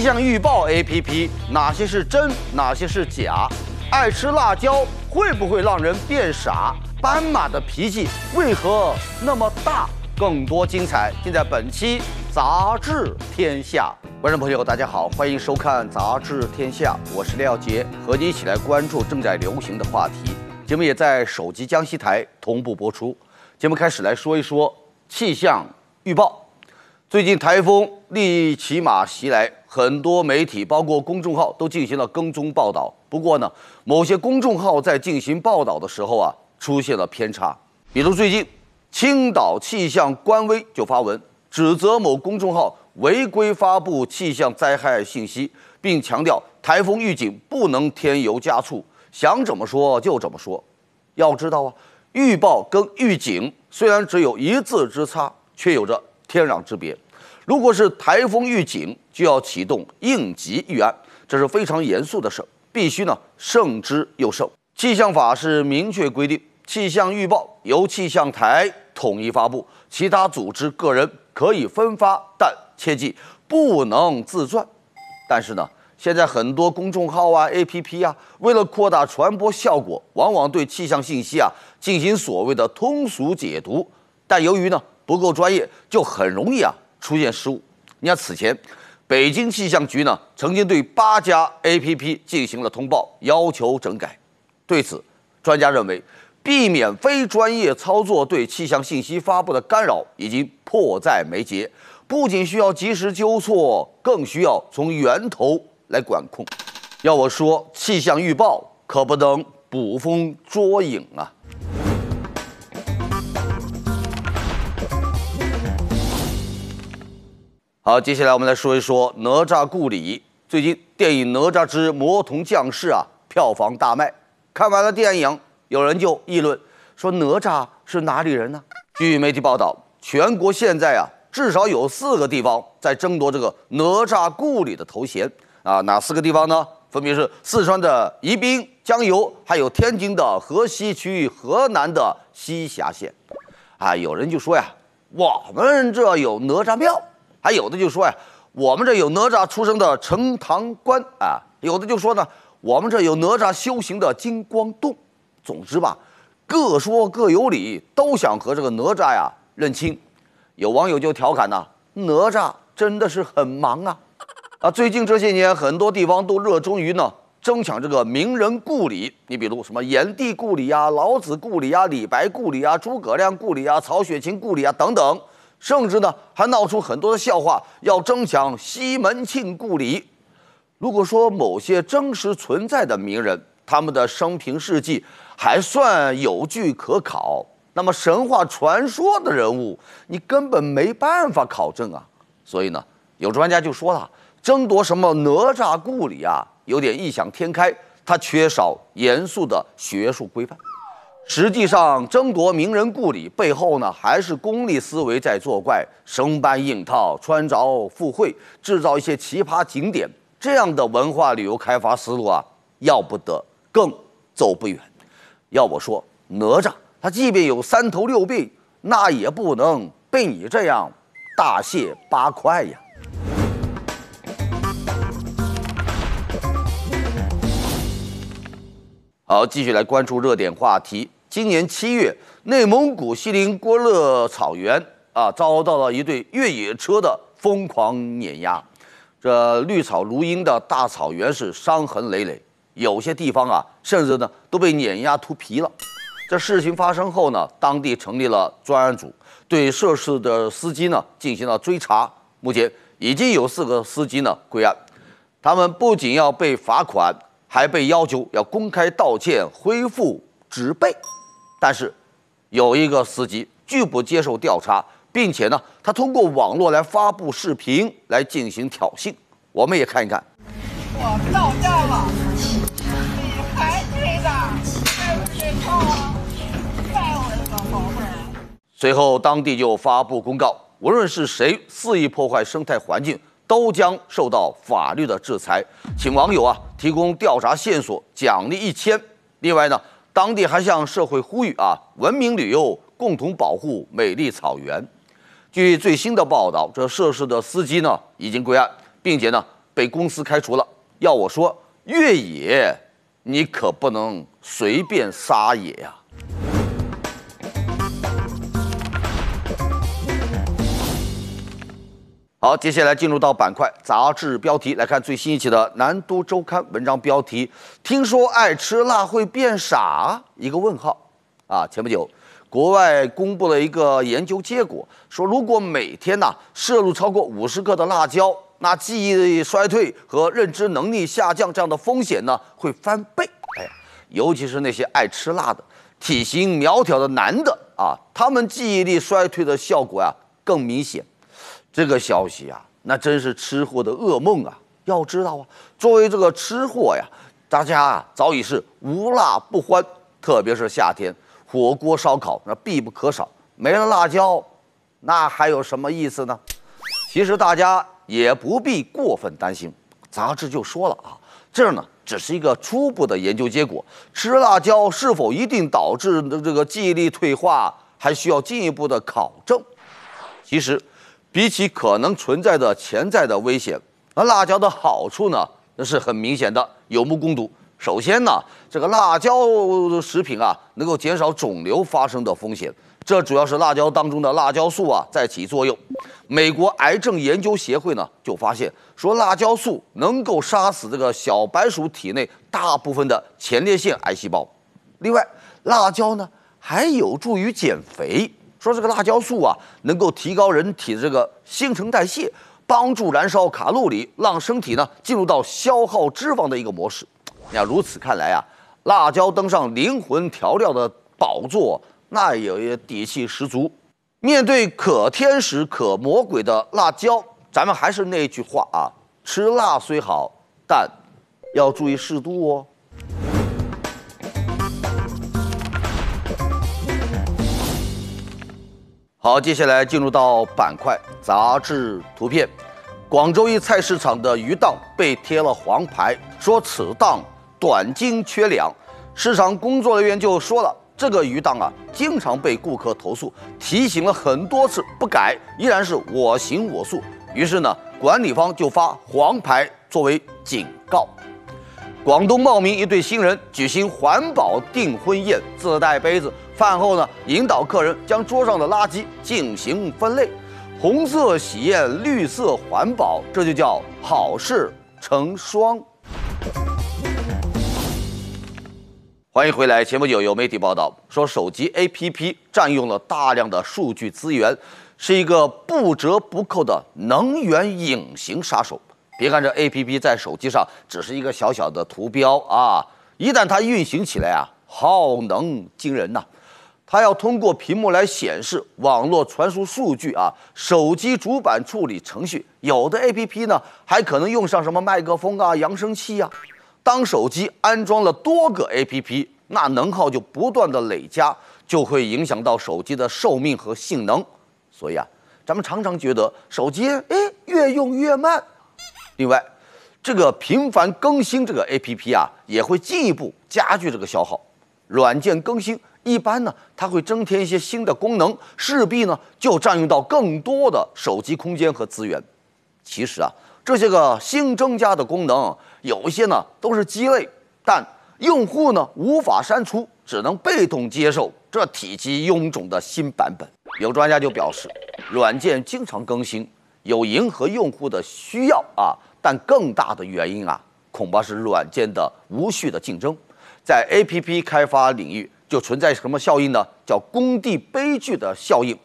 气象预报 APP 哪些是真哪些是假？爱吃辣椒会不会让人变傻？斑马的脾气为何那么大？更多精彩尽在本期《杂志天下》。观众朋友，大家好，欢迎收看《杂志天下》，我是廖杰，和你一起来关注正在流行的话题。节目也在手机江西台同步播出。节目开始来说一说气象预报。最近台风利奇马袭来，很多媒体，包括公众号，都进行了跟踪报道。不过呢，某些公众号在进行报道的时候啊，出现了偏差。比如最近，青岛气象官微就发文指责某公众号违规发布气象灾害信息，并强调台风预警不能添油加醋，想怎么说就怎么说。要知道啊，预报跟预警虽然只有一字之差，却有着。天壤之别。如果是台风预警，就要启动应急预案，这是非常严肃的事，必须呢，慎之又慎。气象法是明确规定，气象预报由气象台统一发布，其他组织个人可以分发，但切记不能自传。但是呢，现在很多公众号啊、APP 啊，为了扩大传播效果，往往对气象信息啊进行所谓的通俗解读，但由于呢。不够专业，就很容易啊出现失误。你看，此前北京气象局呢曾经对八家 A P P 进行了通报，要求整改。对此，专家认为，避免非专业操作对气象信息发布的干扰已经迫在眉睫，不仅需要及时纠错，更需要从源头来管控。要我说，气象预报可不能捕风捉影啊。好，接下来我们来说一说哪吒故里。最近电影《哪吒之魔童降世》啊，票房大卖。看完了电影，有人就议论说哪吒是哪里人呢？据媒体报道，全国现在啊，至少有四个地方在争夺这个哪吒故里的头衔啊。哪四个地方呢？分别是四川的宜宾江油，还有天津的河西区，域、河南的西峡县。啊，有人就说呀，我们这有哪吒庙。还有的就说呀，我们这有哪吒出生的陈唐关啊，有的就说呢，我们这有哪吒修行的金光洞。总之吧，各说各有理，都想和这个哪吒呀认亲。有网友就调侃呐，哪吒真的是很忙啊！啊，最近这些年，很多地方都热衷于呢，争抢这个名人故里。你比如什么炎帝故里啊、老子故里啊、李白故里啊、诸葛亮故里啊、曹雪芹故里啊等等。甚至呢，还闹出很多的笑话，要争抢西门庆故里。如果说某些真实存在的名人，他们的生平事迹还算有据可考，那么神话传说的人物，你根本没办法考证啊。所以呢，有专家就说了，争夺什么哪吒故里啊，有点异想天开，他缺少严肃的学术规范。实际上，争夺名人故里背后呢，还是功利思维在作怪，生搬硬套、穿凿附会，制造一些奇葩景点，这样的文化旅游开发思路啊，要不得，更走不远。要我说，哪吒他即便有三头六臂，那也不能被你这样大卸八块呀。好，继续来关注热点话题。今年七月，内蒙古锡林郭勒草原啊遭到了一对越野车的疯狂碾压，这绿草如茵的大草原是伤痕累累，有些地方啊甚至呢都被碾压秃皮了。这事情发生后呢，当地成立了专案组，对涉事的司机呢进行了追查，目前已经有四个司机呢归案，他们不仅要被罚款，还被要求要公开道歉，恢复植被。但是，有一个司机拒不接受调查，并且呢，他通过网络来发布视频来进行挑衅，我们也看一看。我到站了，你还追呢？对不起，错啊？我走吧！随后，当地就发布公告，无论是谁肆意破坏生态环境，都将受到法律的制裁。请网友啊提供调查线索，奖励一千。另外呢？当地还向社会呼吁啊，文明旅游，共同保护美丽草原。据最新的报道，这涉事的司机呢已经归案，并且呢被公司开除了。要我说，越野你可不能随便撒野呀。好，接下来进入到板块。杂志标题来看最新一期的《南都周刊》文章标题：听说爱吃辣会变傻？一个问号。啊，前不久，国外公布了一个研究结果，说如果每天呐摄入超过五十克的辣椒，那记忆力衰退和认知能力下降这样的风险呢会翻倍。哎，尤其是那些爱吃辣的、体型苗条的男的啊，他们记忆力衰退的效果呀更明显。这个消息啊，那真是吃货的噩梦啊！要知道啊，作为这个吃货呀，大家啊早已是无辣不欢，特别是夏天，火锅烧烤那必不可少。没了辣椒，那还有什么意思呢？其实大家也不必过分担心，杂志就说了啊，这呢只是一个初步的研究结果，吃辣椒是否一定导致这个记忆力退化，还需要进一步的考证。其实。比起可能存在的潜在的危险，那辣椒的好处呢？那是很明显的，有目共睹。首先呢，这个辣椒食品啊，能够减少肿瘤发生的风险，这主要是辣椒当中的辣椒素啊在起作用。美国癌症研究协会呢就发现说，辣椒素能够杀死这个小白鼠体内大部分的前列腺癌细胞。另外，辣椒呢还有助于减肥。说这个辣椒素啊，能够提高人体的这个新陈代谢，帮助燃烧卡路里，让身体呢进入到消耗脂肪的一个模式。你看如此看来啊，辣椒登上灵魂调料的宝座，那也底气十足。面对可天使可魔鬼的辣椒，咱们还是那句话啊：吃辣虽好，但要注意适度哦。好，接下来进入到板块、杂志、图片。广州一菜市场的鱼档被贴了黄牌，说此档短斤缺两。市场工作人员就说了，这个鱼档啊，经常被顾客投诉，提醒了很多次不改，依然是我行我素。于是呢，管理方就发黄牌作为警告。广东茂名一对新人举行环保订婚宴，自带杯子。饭后呢，引导客人将桌上的垃圾进行分类，红色喜宴，绿色环保，这就叫好事成双。欢迎回来。前不久有媒体报道说，手机 APP 占用了大量的数据资源，是一个不折不扣的能源隐形杀手。别看这 APP 在手机上只是一个小小的图标啊，一旦它运行起来啊，耗能惊人呐。它要通过屏幕来显示网络传输数据啊，手机主板处理程序，有的 A P P 呢还可能用上什么麦克风啊、扬声器啊。当手机安装了多个 A P P，那能耗就不断的累加，就会影响到手机的寿命和性能。所以啊，咱们常常觉得手机哎越用越慢。另外，这个频繁更新这个 A P P 啊，也会进一步加剧这个消耗，软件更新。一般呢，它会增添一些新的功能，势必呢就占用到更多的手机空间和资源。其实啊，这些个新增加的功能，有一些呢都是鸡肋，但用户呢无法删除，只能被动接受这体积臃肿的新版本。有专家就表示，软件经常更新，有迎合用户的需要啊，但更大的原因啊，恐怕是软件的无序的竞争，在 A P P 开发领域。就存在什么效应呢？叫“工地悲剧”的效应。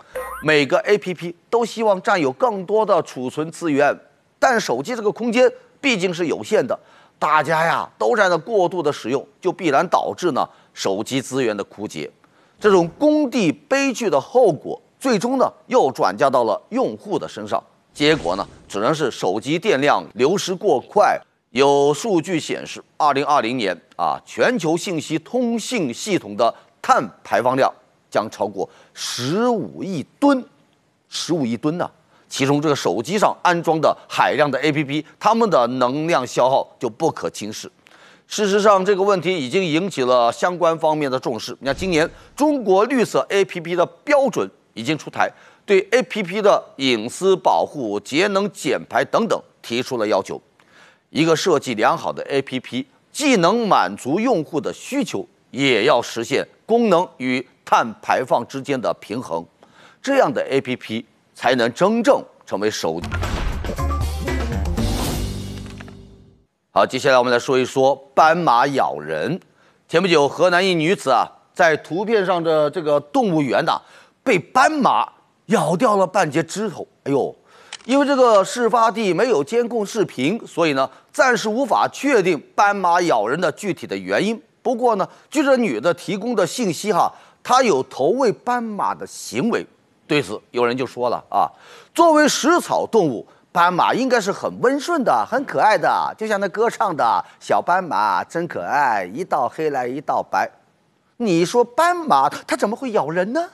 每个 APP 都希望占有更多的储存资源，但手机这个空间毕竟是有限的，大家呀都在那过度的使用，就必然导致呢手机资源的枯竭。这种工地悲剧的后果，最终呢又转嫁到了用户的身上，结果呢只能是手机电量流失过快。有数据显示，二零二零年啊，全球信息通信系统的碳排放量将超过十五亿吨，十五亿吨呢。其中，这个手机上安装的海量的 APP，它们的能量消耗就不可轻视。事实上，这个问题已经引起了相关方面的重视。你看，今年中国绿色 APP 的标准已经出台，对 APP 的隐私保护、节能减排等等提出了要求。一个设计良好的 APP 既能满足用户的需求，也要实现功能与碳排放之间的平衡，这样的 APP 才能真正成为手。好，接下来我们来说一说斑马咬人。前不久，河南一女子啊，在图片上的这个动物园呢，被斑马咬掉了半截指头。哎呦，因为这个事发地没有监控视频，所以呢。暂时无法确定斑马咬人的具体的原因。不过呢，据这女的提供的信息哈，她有投喂斑马的行为。对此，有人就说了啊，作为食草动物，斑马应该是很温顺的、很可爱的，就像那歌唱的“小斑马真可爱，一道黑来一道白”。你说斑马它怎么会咬人呢？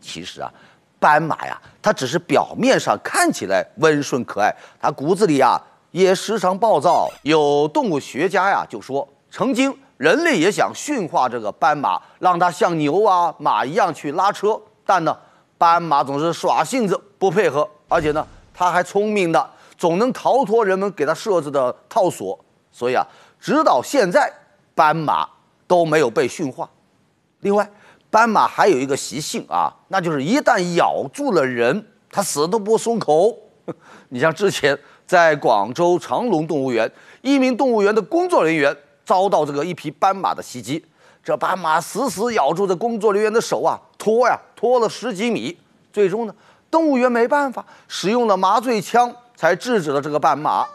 其实啊，斑马呀，它只是表面上看起来温顺可爱，它骨子里啊。也时常暴躁。有动物学家呀，就说曾经人类也想驯化这个斑马，让它像牛啊马一样去拉车，但呢，斑马总是耍性子不配合，而且呢，它还聪明的，总能逃脱人们给它设置的套索。所以啊，直到现在，斑马都没有被驯化。另外，斑马还有一个习性啊，那就是一旦咬住了人，它死都不松口。你像之前。在广州长隆动物园，一名动物园的工作人员遭到这个一匹斑马的袭击，这斑马死死咬住这工作人员的手啊，拖呀拖了十几米，最终呢，动物园没办法，使用了麻醉枪才制止了这个斑马。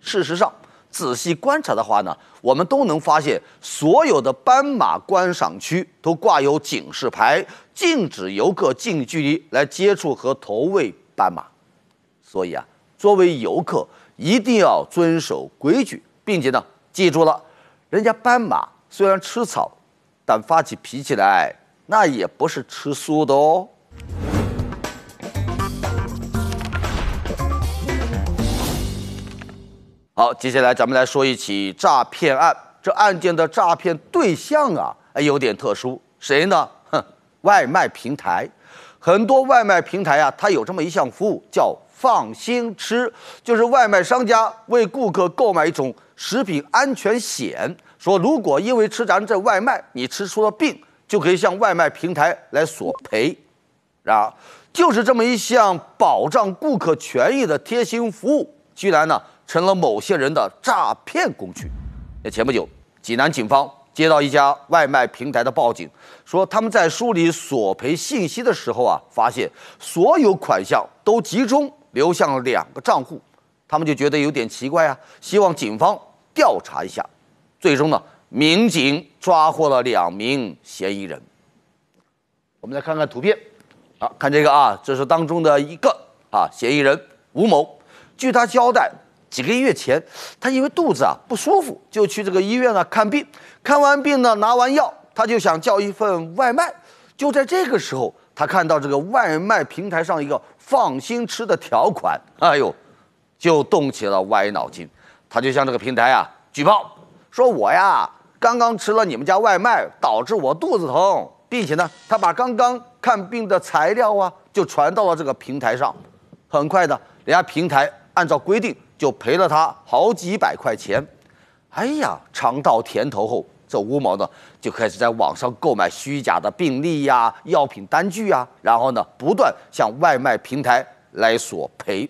事实上，仔细观察的话呢，我们都能发现，所有的斑马观赏区都挂有警示牌，禁止游客近距离来接触和投喂斑马，所以啊。作为游客，一定要遵守规矩，并且呢，记住了，人家斑马虽然吃草，但发起脾气来那也不是吃素的哦。好，接下来咱们来说一起诈骗案，这案件的诈骗对象啊，哎，有点特殊，谁呢？哼，外卖平台，很多外卖平台啊，它有这么一项服务叫。放心吃，就是外卖商家为顾客购买一种食品安全险，说如果因为吃咱这外卖你吃出了病，就可以向外卖平台来索赔。然而，就是这么一项保障顾客权益的贴心服务，居然呢成了某些人的诈骗工具。那前不久，济南警方接到一家外卖平台的报警，说他们在梳理索赔信息的时候啊，发现所有款项都集中。流向了两个账户，他们就觉得有点奇怪啊，希望警方调查一下。最终呢，民警抓获了两名嫌疑人。我们再看看图片，好看这个啊，这是当中的一个啊嫌疑人吴某。据他交代，几个月前他因为肚子啊不舒服，就去这个医院呢看病。看完病呢，拿完药，他就想叫一份外卖。就在这个时候，他看到这个外卖平台上一个。放心吃的条款，哎呦，就动起了歪脑筋。他就向这个平台啊举报，说我呀刚刚吃了你们家外卖，导致我肚子疼，并且呢，他把刚刚看病的材料啊就传到了这个平台上。很快呢，人家平台按照规定就赔了他好几百块钱。哎呀，尝到甜头后。这吴某呢，就开始在网上购买虚假的病例呀、药品单据啊，然后呢，不断向外卖平台来索赔。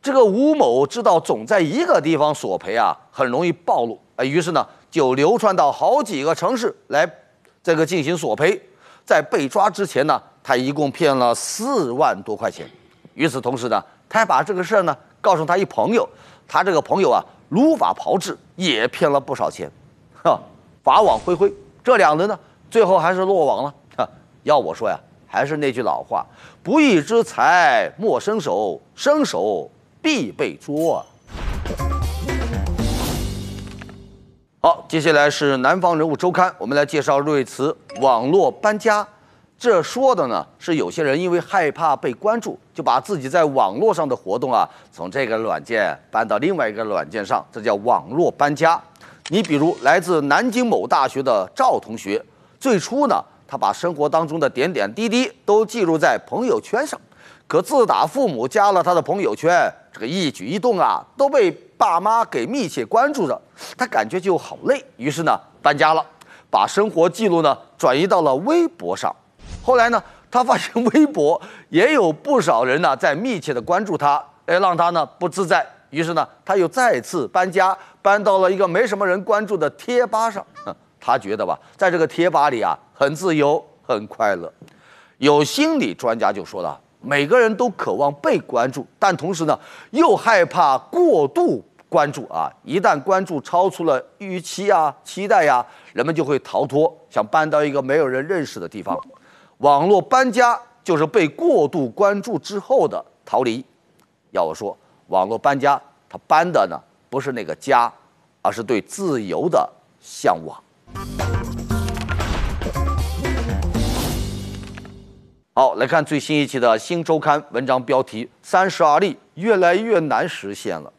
这个吴某知道总在一个地方索赔啊，很容易暴露于是呢，就流窜到好几个城市来，这个进行索赔。在被抓之前呢，他一共骗了四万多块钱。与此同时呢，他还把这个事儿呢，告诉他一朋友，他这个朋友啊，如法炮制，也骗了不少钱，哈。法网恢恢，这两人呢，最后还是落网了。哈，要我说呀，还是那句老话，不义之财莫伸手，伸手必被捉啊。好，接下来是《南方人物周刊》，我们来介绍瑞慈网络搬家。这说的呢，是有些人因为害怕被关注，就把自己在网络上的活动啊，从这个软件搬到另外一个软件上，这叫网络搬家。你比如来自南京某大学的赵同学，最初呢，他把生活当中的点点滴滴都记录在朋友圈上，可自打父母加了他的朋友圈，这个一举一动啊，都被爸妈给密切关注着，他感觉就好累，于是呢，搬家了，把生活记录呢转移到了微博上，后来呢，他发现微博也有不少人呢在密切的关注他，哎，让他呢不自在。于是呢，他又再次搬家，搬到了一个没什么人关注的贴吧上。他觉得吧，在这个贴吧里啊，很自由，很快乐。有心理专家就说了，每个人都渴望被关注，但同时呢，又害怕过度关注啊。一旦关注超出了预期啊、期待呀，人们就会逃脱，想搬到一个没有人认识的地方。网络搬家就是被过度关注之后的逃离。要我说。网络搬家，他搬的呢不是那个家，而是对自由的向往。好，来看最新一期的《新周刊》文章标题：“三十而立，越来越难实现了。”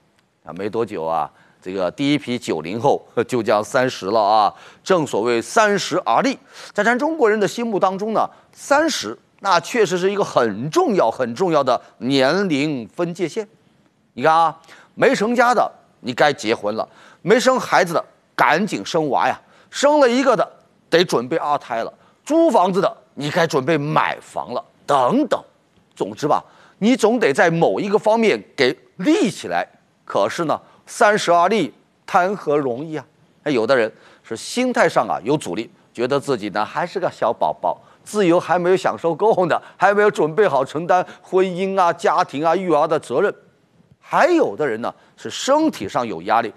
啊，没多久啊，这个第一批九零后就将三十了啊。正所谓“三十而立”，在咱中国人的心目当中呢，三十那确实是一个很重要、很重要的年龄分界线。你看啊，没成家的，你该结婚了；没生孩子的，赶紧生娃呀；生了一个的，得准备二胎了；租房子的，你该准备买房了。等等，总之吧，你总得在某一个方面给立起来。可是呢，三十而立，谈何容易啊？还有的人是心态上啊有阻力，觉得自己呢还是个小宝宝，自由还没有享受够呢，还没有准备好承担婚姻啊、家庭啊、育儿的责任。还有的人呢是身体上有压力，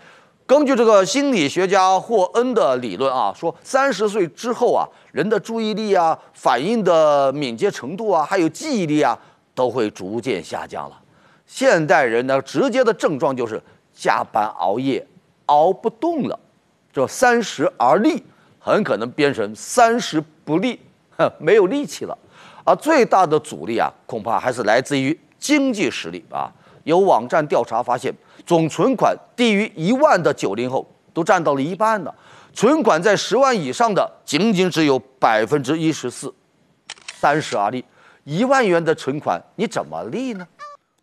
根据这个心理学家霍恩的理论啊，说三十岁之后啊，人的注意力啊、反应的敏捷程度啊，还有记忆力啊，都会逐渐下降了。现代人呢，直接的症状就是加班熬夜，熬不动了，这三十而立很可能变成三十不立，呵，没有力气了。而最大的阻力啊，恐怕还是来自于经济实力啊。有网站调查发现，总存款低于一万的九零后都占到了一半呢，存款在十万以上的仅仅只有百分之一十四。三十而立，一万元的存款你怎么立呢？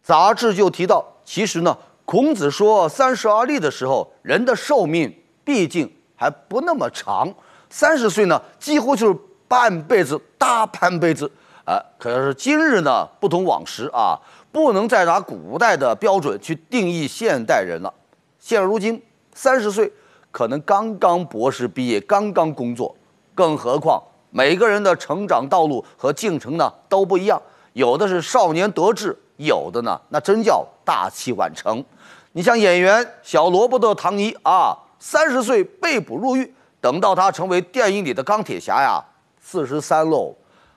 杂志就提到，其实呢，孔子说三十而立的时候，人的寿命毕竟还不那么长，三十岁呢几乎就是半辈子大半辈子啊。可是今日呢不同往时啊。不能再拿古代的标准去定义现代人了。现如今，三十岁可能刚刚博士毕业，刚刚工作，更何况每个人的成长道路和进程呢都不一样。有的是少年得志，有的呢那真叫大器晚成。你像演员小罗伯特·唐尼啊，三十岁被捕入狱，等到他成为电影里的钢铁侠呀，四十三喽。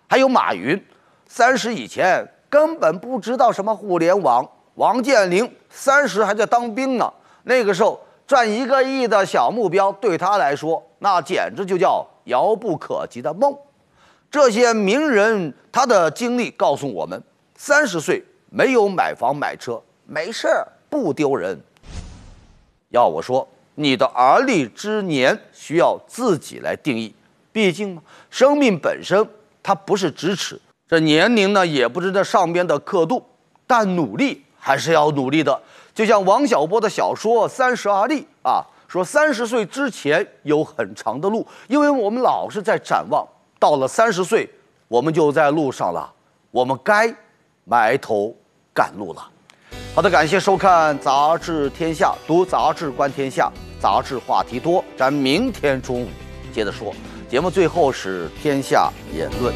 还有马云，三十以前。根本不知道什么互联网。王健林三十还在当兵呢，那个时候赚一个亿的小目标对他来说，那简直就叫遥不可及的梦。这些名人他的经历告诉我们：三十岁没有买房买车，没事儿不丢人。要我说，你的而立之年需要自己来定义，毕竟生命本身它不是咫尺。这年龄呢，也不是道上边的刻度，但努力还是要努力的。就像王小波的小说《三十而立》啊，说三十岁之前有很长的路，因为我们老是在展望。到了三十岁，我们就在路上了，我们该埋头赶路了。好的，感谢收看《杂志天下》，读杂志观天下，杂志话题多，咱明天中午接着说。节目最后是天下言论。